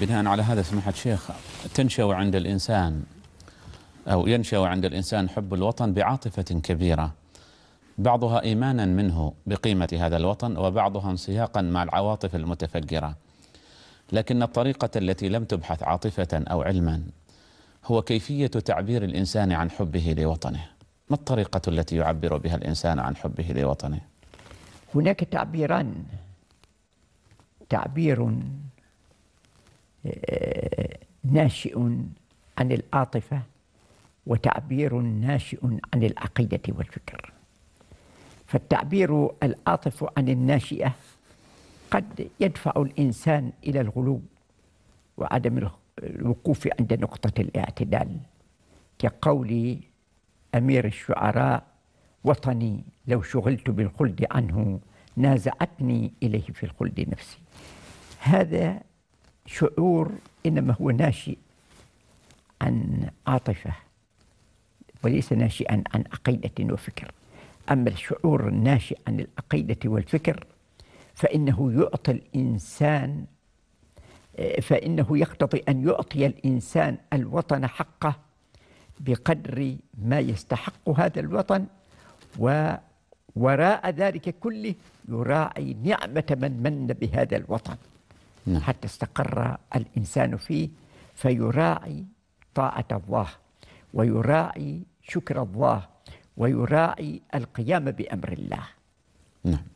بناء على هذا سماحة الشيخ تنشأ عند الإنسان أو ينشأ عند الإنسان حب الوطن بعاطفة كبيرة بعضها إيمانا منه بقيمة هذا الوطن وبعضها انسياقا مع العواطف المتفجرة لكن الطريقة التي لم تبحث عاطفة أو علما هو كيفية تعبير الإنسان عن حبه لوطنه ما الطريقة التي يعبر بها الإنسان عن حبه لوطنه؟ هناك تعبيران تعبير آه، ناشئ عن العاطفة وتعبير ناشئ عن العقيدة والفكر فالتعبير العاطف عن الناشئة قد يدفع الإنسان إلى الغلو وعدم الوقوف عند نقطة الاعتدال كقول أمير الشعراء وطني لو شغلت بالخلد عنه نازعتني إليه في الخلد نفسي هذا شعور إنما هو ناشئ عن عاطفة وليس ناشئا عن عقيدة وفكر أما الشعور الناشئ عن العقيدة والفكر فإنه يعطي الإنسان فإنه يقتضي أن يعطي الإنسان الوطن حقه بقدر ما يستحق هذا الوطن ووراء ذلك كله يراعي نعمة من من بهذا الوطن نعم. حتى استقر الإنسان فيه فيراعي طاعة الله ويراعي شكر الله ويراعي القيام بأمر الله نعم